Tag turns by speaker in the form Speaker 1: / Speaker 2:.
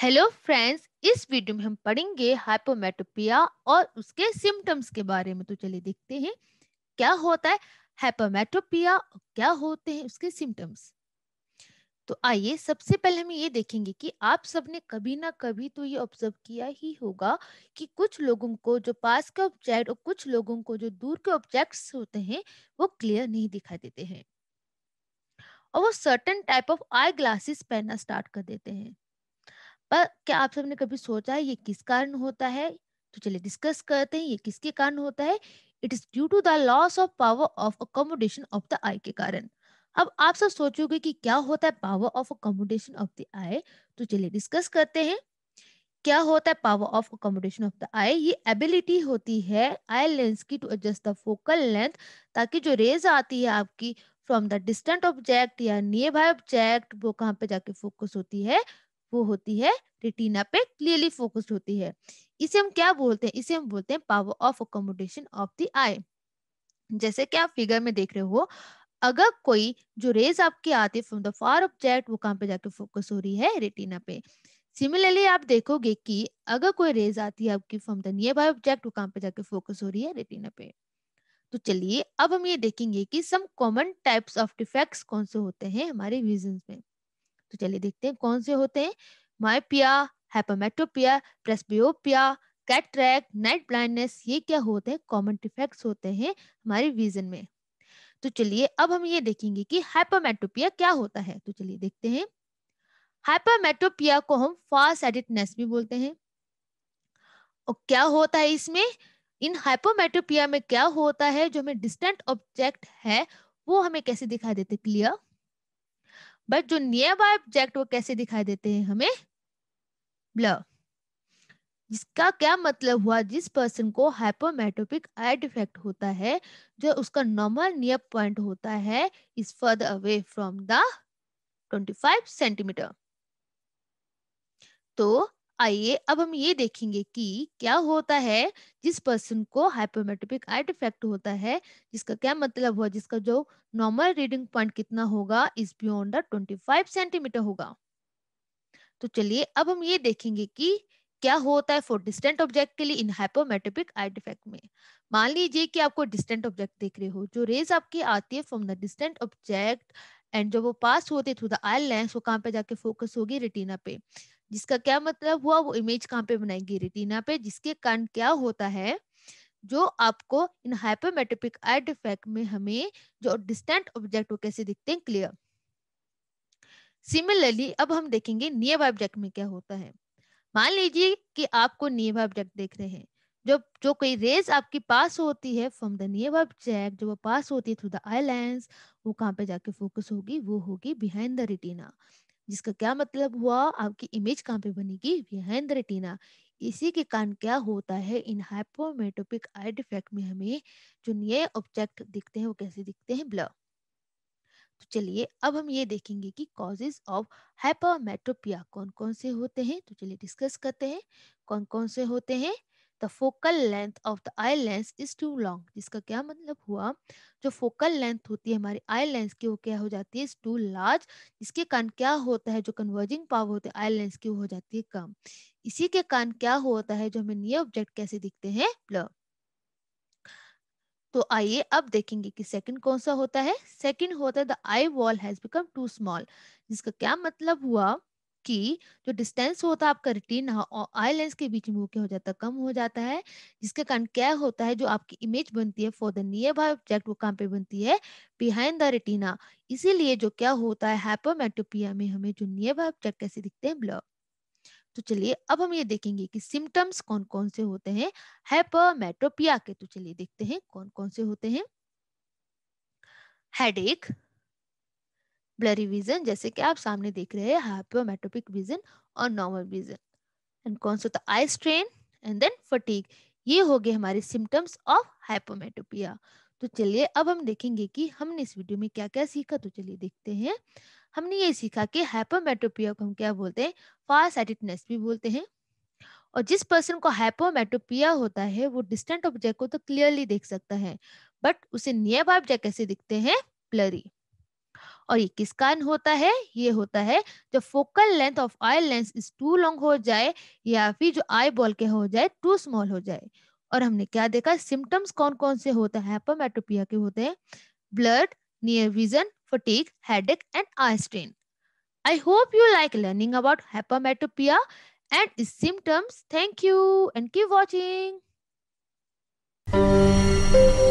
Speaker 1: Hello friends इस video में हम पढ़ेंगे हाइपोमेटोपिया और उसके सिम्टम्स के बारे में तो चलिए देखते हैं क्या होता है हाइपोमेटोपिया क्या होते हैं उसके सिम्टम्स तो आइए सबसे पहले हम ये देखेंगे कि आप सबने कभी ना कभी तो ये ऑब्जर्व किया ही होगा कि कुछ लोगों को जो पास के ऑब्जेक्ट और कुछ लोगों को जो दूर के ऑब्जेक्ट्स होते हैं वो क्लियर नहीं दिखाई देते हैं और वो certain type of eye glasses पहनना स्टार्ट कर देते हैं पर क्या आप सबने कभी सोचा है ये किस कारण होता है तो चलिए डिस्कस करते हैं ये किसके कारण होता है it is due to the loss of power of accommodation of the eye के कारण अब आप सब सोचोगे कि क्या होता है power of accommodation of the eye तो चलिए डिस्कस करते हैं क्या होता है power of accommodation of the eye ये एबिलिटी होती है आई लेंस की to adjust the focal length ताकि जो रेज आती है आपकी फ्रॉम द डिस्टेंट ऑब्जेक्ट या नियर बाय ऑब्जेक्ट वो कहाँ पे जाके फोकस होती है वो होती है रिटीना पे क्लियरली फोकस्ड होती है इसे हम क्या बोलते हैं इसे हम बोलते हैं power of accommodation of the eye जैसे कि आप फिगर में देख रहे हो अगर कोई जो रेज आपकी आती है फ्रॉम द फार ऑब्जेक्ट वो कहाँ पे जाके फोकस हो रही है रेटिना पे सिमिलरली आप देखोगे कि अगर कोई रेज आती है आपकी from the nearby object वो कहाँ पे जाके फोकस हो रही है रेटिना पे तो चलिए अब हम ये देखेंगे कि some common types of defects कौन से होते हैं हमारे विजन में तो चलिए देखते हैं कौन से होते हैं myopia hypermetropia presbyopia cataract night blindness ये क्या होते हैं कॉमन डिफेक्ट्स होते हैं हमारे विजन में तो चलिए अब हम ये देखेंगे कि हाइपोमेट्रोपिया क्या होता है तो चलिए देखते हैं हाइपोमेट्रोपिया को हम फास्ट एडिटनेस भी बोलते हैं और क्या होता है इसमें इन हाइपोमेट्रोपिया में क्या होता है जो हमें डिस्टेंट ऑब्जेक्ट है वो हमें कैसे दिखाई देते क्लियर बट जो नियर बाय ऑब्जेक्ट वो कैसे दिखाई देते हैं हमें ब्लर जिसका क्या मतलब हुआ जिस पर्सन को हाइपोमेट्रोपिक आई डिफेक्ट होता है जो उसका नॉर्मल नियर पॉइंट होता है इज फर्द अवे फ्रॉम द 25 सेंटीमीटर तो आइए अब हम ये देखेंगे कि क्या होता है जिस पर्सन को हाइपोमेट्रिक आई डिफेक्ट होता है जिसका क्या मतलब हुआ जिसका जो नॉर्मल रीडिंग पॉइंट कितना होगा इस बियॉन्ड ट्वेंटी फाइव सेंटीमीटर होगा तो चलिए अब हम ये देखेंगे कि क्या होता है फॉर डिस्टेंट ऑब्जेक्ट के लिए इन हाइपोमेट्रिक आई डिफेक्ट में मान लीजिए कि आपको डिस्टेंट ऑब्जेक्ट देख रहे हो जो रेज आपकी आती है from the distant object and जब वो पास होते थ्रू द आई लेंस वो कहाँ पे जाके फोकस होगी रेटिना पे जिसका क्या मतलब हुआ वो इमेज कहाँ पे बनाएगी रेटिना पे जिसके कारण क्या होता है जो आपको इन हाइपोमेट्रोपिक आई डिफेक्ट में हमें जो डिस्टेंट ऑब्जेक्ट वो कैसे दिखते हैं क्लियर सिमिलरली अब हम देखेंगे नियर बाय ऑब्जेक्ट में क्या होता है मान लीजिए कि आपको नियर बाय ऑब्जेक्ट देख रहे हैं जो जो कोई रेज आपकी पास होती है from the nearby object जो वो पास होती है थ्रू द आई लेंस वो कहाँ पे जाके फोकस होगी वो होगी बिहाइंड द रिटीना जिसका क्या मतलब हुआ आपकी इमेज कहाँ पे बनेगी बिहाइंड रेटिना इसी के कारण क्या होता है इन हाइपोमेटोपिक आई डिफेक्ट में हमें जो नए ऑब्जेक्ट दिखते हैं वो कैसे दिखते हैं ब्लर तो चलिए अब हम ये देखेंगे कि कॉजेज ऑफ हाइपोमेटोपिया कौन कौन से होते हैं तो चलिए डिस्कस करते हैं कौन कौन से होते हैं the focal length of the eye lens is too long जिसका क्या मतलब हुआ जो फोकल लेंथ होती है हमारी आई लेंस की वो क्या हो जाती है टू लार्ज जिसके कारण क्या होता है जो कन्वर्जिंग पावर होती है आई लेंस की वो हो जाती है कम इसी के कारण क्या होता है जो हमें नियर ऑब्जेक्ट कैसे दिखते हैं ब्लर तो आइए अब देखेंगे कि सेकंड कौन सा होता है सेकंड होता है the eyeball has become too small जिसका क्या मतलब हुआ कि जो डिस्टेंस होता है आपका रेटिना और आई लेंस के बीच में वो क्या हो जाता है कम हो जाता है जिसके कारण क्या होता है जो आपकी इमेज बनती है for the nearby object वो कहाँ पे बनती है बिहाइंड द रेटिना इसीलिए जो क्या होता है हाइपोमेटोपिया में हमें जो नियर बाय ऑब्जेक्ट कैसे दिखते हैं ब्लॉक तो चलिए अब हम ये देखेंगे कि सिम्टम्स कौन कौन से होते हैं हाइपोमेटोपिया के तो चलिए देखते हैं कौन कौन से होते हैं हेडेक ब्लरी विजन जैसे कि आप सामने देख रहे हैं हाइपोमेटोपिक विजन और नॉर्मल विजन एंड कौन सा होता eye strain and then fatigue ये हो गए हमारे सिम्टम्स ऑफ हाइपोमेटोपिया तो चलिए अब हम देखेंगे कि हमने इस वीडियो में क्या क्या सीखा तो चलिए देखते हैं हमने ये सीखा कि हाइपोमेटोपिया को हम क्या बोलते हैं फास्ट साइटेडनेस भी बोलते हैं और जिस पर्सन को हाइपोमेटोपिया होता है वो डिस्टेंट ऑब्जेक्ट को तो क्लियरली देख सकता है बट उसे नियर बाय ऑब्जेक्ट कैसे दिखते हैं ब्लरी और ये किस कारण होता है ये होता है जब focal length of eye lens is too long हो जाए या फिर जो आई बॉल के हो जाए टू स्मॉल हो जाए और हमने क्या देखा सिम्टम्स कौन कौन से होते हैं हेपोमेटोपिया के होते हैं blurred near vision fatigue head and eye strain I hope you like learning about hypermetropia and symptoms thank you and keep watching Thank you.